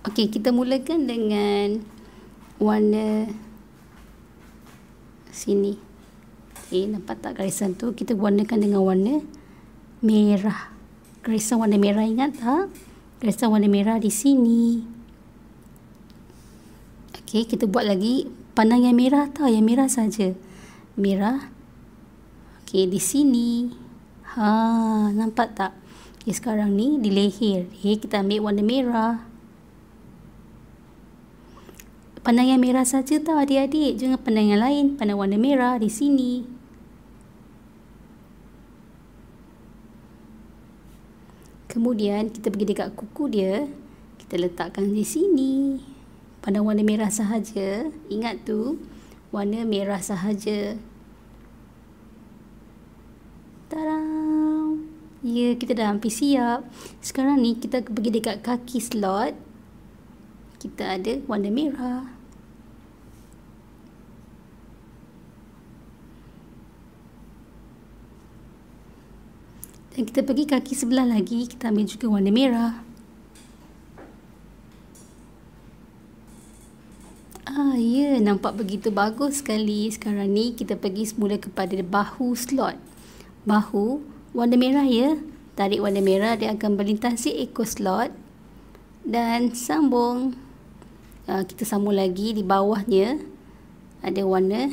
Okey, kita mulakan dengan warna sini. Okey, eh, nampak tak garisan tu? Kita warnakan dengan warna merah. Garisan warna merah ingat tak? Garisan warna merah di sini. Okey, kita buat lagi pandang yang merah tau, yang merah saja. Merah. Okey, di sini. Ha, nampak tak? Okay, sekarang ni di leher. Okay, kita ambil warna merah pandangan merah saja tau adik-adik. Jangan yang lain. Pandang warna merah di sini. Kemudian kita pergi dekat kuku dia. Kita letakkan di sini. Pandang warna merah sahaja. Ingat tu. Warna merah sahaja. Tadam. Ya, kita dah hampir siap. Sekarang ni kita pergi dekat kaki slot kita ada warna merah dan kita pergi kaki sebelah lagi kita ambil juga warna merah Ah, ya, nampak begitu bagus sekali sekarang ni kita pergi semula kepada bahu slot bahu warna merah ya tarik warna merah dia akan melintasi ekor slot dan sambung Ah, kita sambung lagi di bawahnya ada warna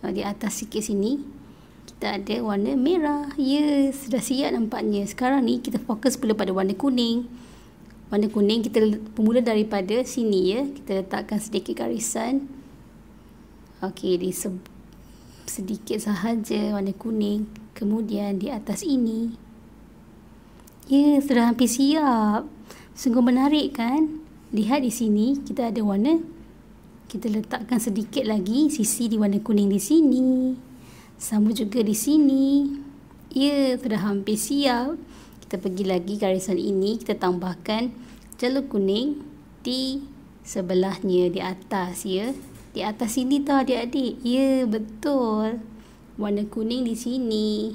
ah, di atas sikit sini kita ada warna merah yes ya, sudah siap nampaknya sekarang ni kita fokus pula pada warna kuning warna kuning kita bermula daripada sini ya kita letakkan sedikit garisan okey di se sedikit sahaja warna kuning kemudian di atas ini yes ya, sudah hampir siap Sungguh menarik kan? Lihat di sini kita ada warna. Kita letakkan sedikit lagi sisi di warna kuning di sini. Sama juga di sini. Ya, sudah hampir siap. Kita pergi lagi garisan ini. Kita tambahkan jalur kuning di sebelahnya, di atas ya. Di atas sini tau adik-adik. Ya, betul. Warna kuning di sini.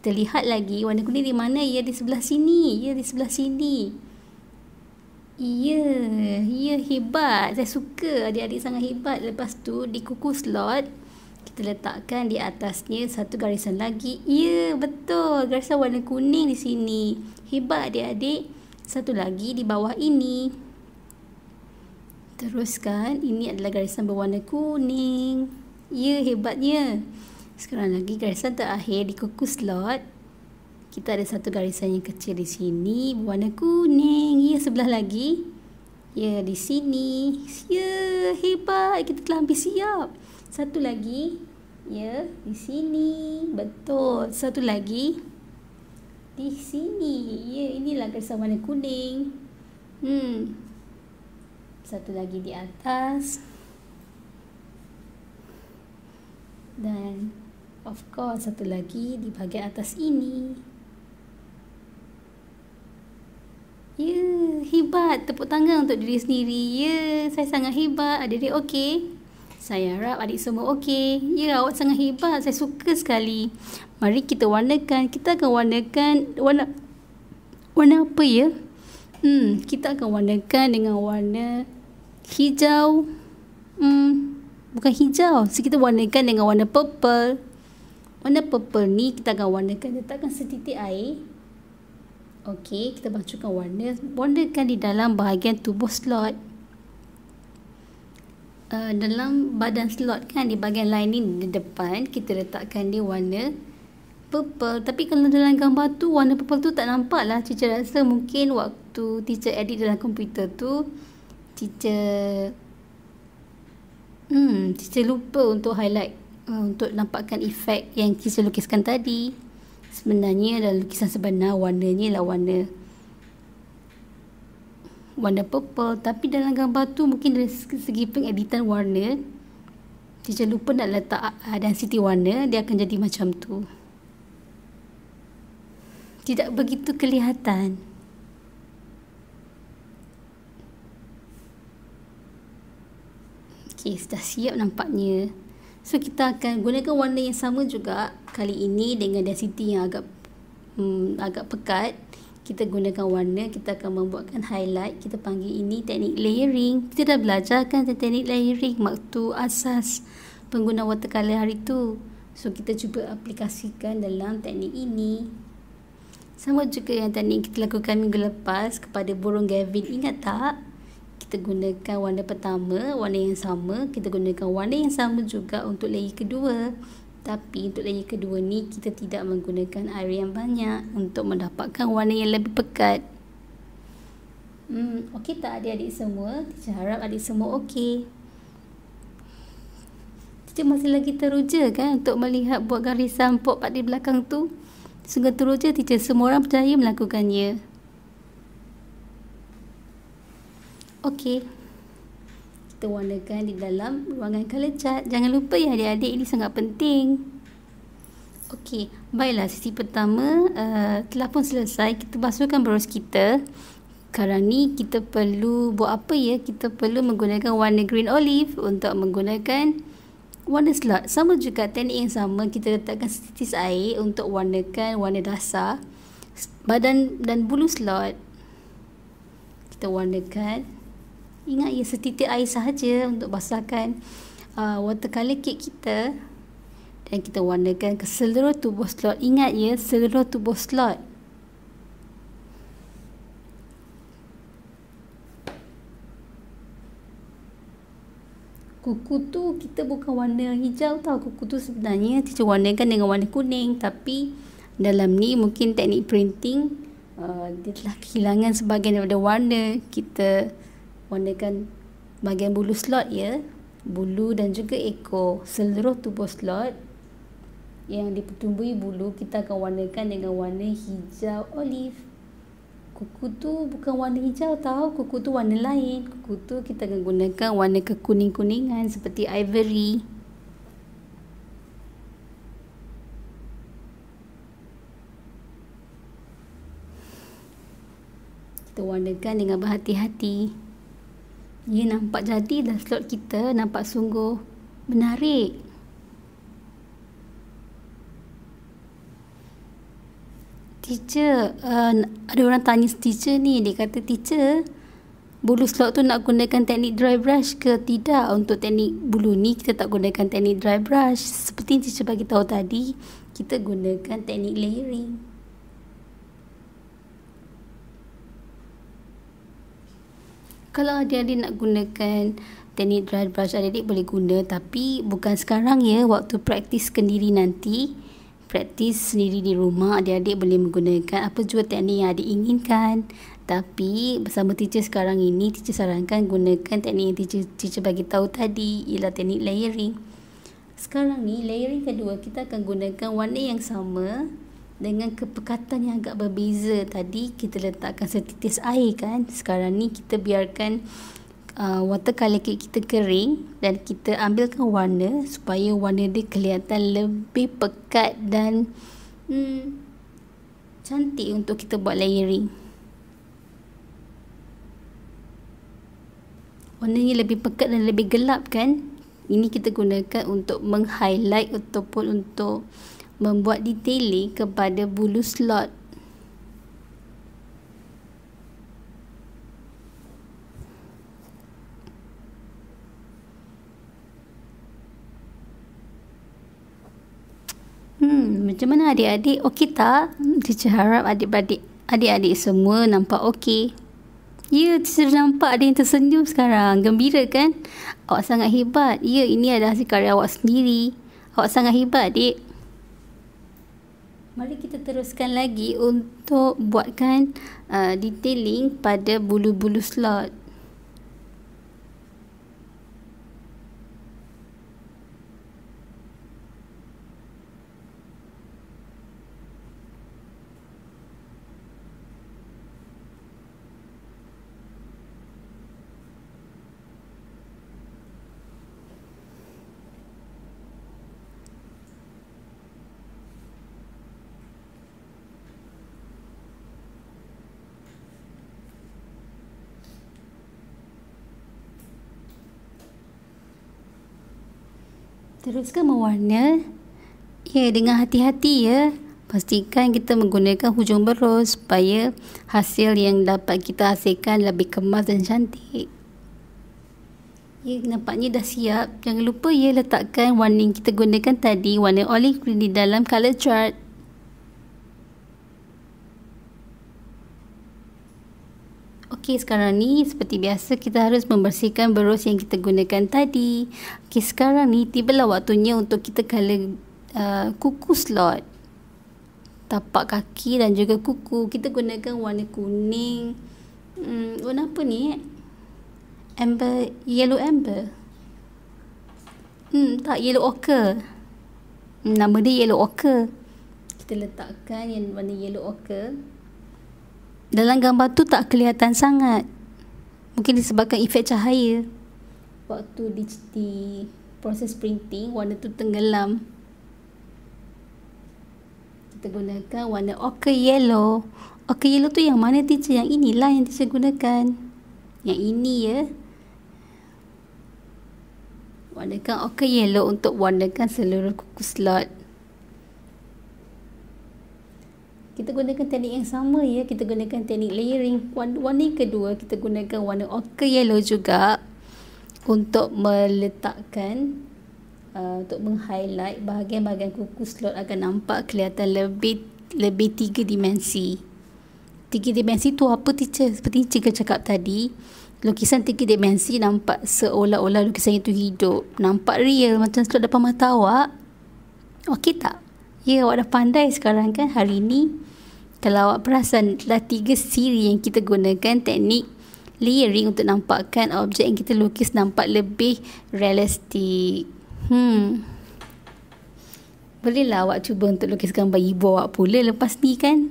Kita lihat lagi warna kuning di mana? Ya, di sebelah sini. Ya, di sebelah sini. di sebelah sini. Iya, ya hebat. Saya suka adik-adik sangat hebat. Lepas tu di kuku slot kita letakkan di atasnya satu garisan lagi. Ya, betul. Garisan warna kuning di sini. Hebat adik-adik. Satu lagi di bawah ini. Teruskan. Ini adalah garisan berwarna kuning. Ya, hebatnya. Sekarang lagi garisan terakhir di kuku slot. Kita ada satu garisan yang kecil di sini Warna kuning Ya sebelah lagi Ya di sini Ya hebat kita telah hampir siap Satu lagi Ya di sini Betul satu lagi Di sini Ya inilah garisan warna kuning Hmm Satu lagi di atas Dan of course satu lagi di bahagian atas ini Ya, hebat. Tepuk tangan untuk diri sendiri. Ya, saya sangat hebat. Adik-adik okey? Saya harap adik semua okey. Ya, awak sangat hebat. Saya suka sekali. Mari kita warnakan. Kita akan warnakan warna warna apa ya? Hmm, kita akan warnakan dengan warna hijau. Hmm, bukan hijau. So, kita warnakan dengan warna purple. Warna purple ni kita akan warnakan. Letakkan setitik air. Okey, kita bacukan warna. Warna kan di dalam bahagian tubuh slot. Uh, dalam badan slot kan di bahagian lining di depan kita letakkan dia warna purple tapi kalau dalam gambar tu warna purple tu tak nampak lah cica rasa mungkin waktu teacher edit dalam komputer tu teacher hmm teacher lupa untuk highlight uh, untuk nampakkan efek yang cica lukiskan tadi sebenarnya dalam lukisan sebenar warnanya lah warna warna purple tapi dalam gambar tu mungkin dari segi pengeditan warna jangan lupa nak letak uh, ah, density warna dia akan jadi macam tu tidak begitu kelihatan Okay, sudah siap nampaknya. So kita akan gunakan warna yang sama juga kali ini dengan density yang agak hmm, agak pekat. Kita gunakan warna, kita akan membuatkan highlight. Kita panggil ini teknik layering. Kita dah belajar kan teknik layering waktu asas pengguna watercolor hari tu. So kita cuba aplikasikan dalam teknik ini. Sama juga yang teknik kita lakukan minggu lepas kepada burung Gavin. Ingat tak? kita gunakan warna pertama, warna yang sama, kita gunakan warna yang sama juga untuk layer kedua. Tapi untuk layer kedua ni kita tidak menggunakan air yang banyak untuk mendapatkan warna yang lebih pekat. Hmm, okey tak adik-adik semua? Saya harap adik semua okey. Cik masih lagi teruja kan untuk melihat buat garisan pop pada belakang tu. Sungguh teruja teacher semua orang percaya melakukannya. Okey. Kita warnakan di dalam ruangan color chart. Jangan lupa ya adik-adik ini sangat penting. Okey, baiklah sisi pertama uh, telah pun selesai. Kita basuhkan brush kita. Sekarang ni kita perlu buat apa ya? Kita perlu menggunakan warna green olive untuk menggunakan warna slot. Sama juga teknik yang sama kita letakkan setitis air untuk warnakan warna dasar badan dan bulu slot. Kita warnakan. Ingat ia setitik air sahaja untuk basahkan uh, watercolor kit kita dan kita warnakan ke seluruh tubuh slot. Ingat ya, seluruh tubuh slot. Kuku tu kita bukan warna hijau tau. Kuku tu sebenarnya kita warnakan dengan warna kuning. Tapi dalam ni mungkin teknik printing uh, dia telah kehilangan sebahagian daripada warna kita warnakan bahagian bulu slot ya bulu dan juga ekor seluruh tubuh slot yang dipertumbuhi bulu kita akan warnakan dengan warna hijau olive kuku tu bukan warna hijau tau kuku tu warna lain kuku tu kita akan gunakan warna kekuning-kuningan seperti ivory kita warnakan dengan berhati-hati ia nampak jadi dan slot kita nampak sungguh menarik. Teacher, uh, ada orang tanya teacher ni, dia kata teacher, bulu slot tu nak gunakan teknik dry brush ke tidak? Untuk teknik bulu ni kita tak gunakan teknik dry brush. Seperti teacher bagi tahu tadi, kita gunakan teknik layering. kalau adik-adik nak gunakan teknik dry brush adik-adik boleh guna tapi bukan sekarang ya waktu praktis sendiri nanti praktis sendiri di rumah adik-adik boleh menggunakan apa jua teknik yang adik inginkan tapi bersama teacher sekarang ini teacher sarankan gunakan teknik yang teacher, teacher bagi tahu tadi ialah teknik layering sekarang ni layering kedua kita akan gunakan warna yang sama dengan kepekatan yang agak berbeza tadi kita letakkan setitis air kan sekarang ni kita biarkan uh, watercolor cake kita kering dan kita ambilkan warna supaya warna dia kelihatan lebih pekat dan hmm, cantik untuk kita buat layering Warna warnanya lebih pekat dan lebih gelap kan ini kita gunakan untuk meng-highlight ataupun untuk membuat detailing kepada bulu slot Hmm, Macam mana adik-adik? Okey tak? Hmm, Cici harap adik-adik adik-adik semua nampak okey. Ya, Cici nampak ada yang tersenyum sekarang. Gembira kan? Awak sangat hebat. Ya, ini adalah hasil karya awak sendiri. Awak sangat hebat, adik. Mari kita teruskan lagi untuk buatkan uh, detailing pada bulu-bulu slot. Teruskan mewarna. Ya, dengan hati-hati ya. Pastikan kita menggunakan hujung berus supaya hasil yang dapat kita hasilkan lebih kemas dan cantik. Ya, nampaknya dah siap. Jangan lupa ya letakkan warning kita gunakan tadi, warna olive green di dalam color chart. Okey, sekarang ni seperti biasa kita harus membersihkan berus yang kita gunakan tadi. Okey, sekarang ni tibalah waktunya untuk kita color uh, kuku slot. Tapak kaki dan juga kuku. Kita gunakan warna kuning. Hmm, warna apa ni? Eh? Amber, yellow amber. Hmm, tak, yellow ochre. Hmm, nama dia yellow ochre. Kita letakkan yang warna yellow ochre dalam gambar tu tak kelihatan sangat. Mungkin disebabkan efek cahaya. Waktu di, di proses printing, warna tu tenggelam. Kita gunakan warna ochre yellow. Ochre yellow tu yang mana teacher? Yang inilah yang teacher gunakan. Yang ini ya. Warnakan ochre yellow untuk warnakan seluruh kuku slot. kita gunakan teknik yang sama ya kita gunakan teknik layering warna kedua kita gunakan warna ochre yellow juga untuk meletakkan uh, untuk meng-highlight bahagian-bahagian kuku slot akan nampak kelihatan lebih lebih tiga dimensi tiga dimensi tu apa teacher seperti cikgu cakap tadi lukisan tiga dimensi nampak seolah-olah lukisan itu hidup nampak real macam slot depan mata awak okey tak Ya, awak dah pandai sekarang kan hari ni. Kalau awak perasan, dah tiga siri yang kita gunakan teknik layering untuk nampakkan objek yang kita lukis nampak lebih realistik. Hmm. Bolehlah awak cuba untuk lukis gambar ibu awak pula lepas ni kan?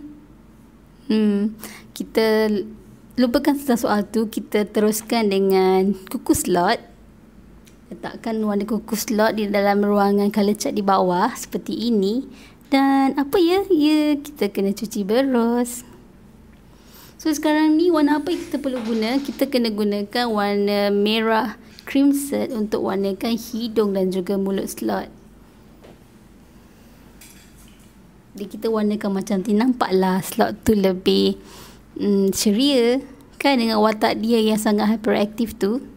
Hmm. Kita lupakan soal tu, kita teruskan dengan kuku slot letakkan warna kuku slot di dalam ruangan color chart di bawah seperti ini dan apa ya? Ya, kita kena cuci berus. So sekarang ni warna apa yang kita perlu guna? Kita kena gunakan warna merah crimson untuk warnakan hidung dan juga mulut slot. Jadi kita warnakan macam ni nampaklah slot tu lebih mm, ceria kan dengan watak dia yang sangat hyperactive tu.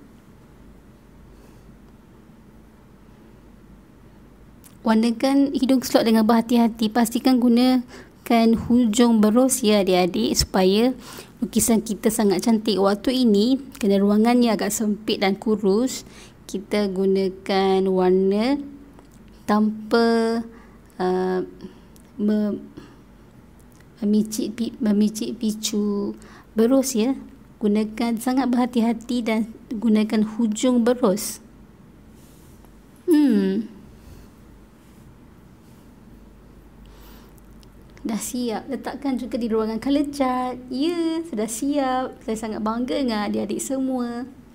Warnakan hidung slot dengan berhati-hati. Pastikan gunakan hujung berus ya adik-adik supaya lukisan kita sangat cantik. Waktu ini kena ruangannya agak sempit dan kurus, kita gunakan warna tanpa uh, mem- memicit picu berus ya. Gunakan sangat berhati-hati dan gunakan hujung berus. Hmm. dah siap letakkan juga di ruangan color chart. Ya, yeah, sudah siap. Saya sangat bangga dengan adik-adik semua.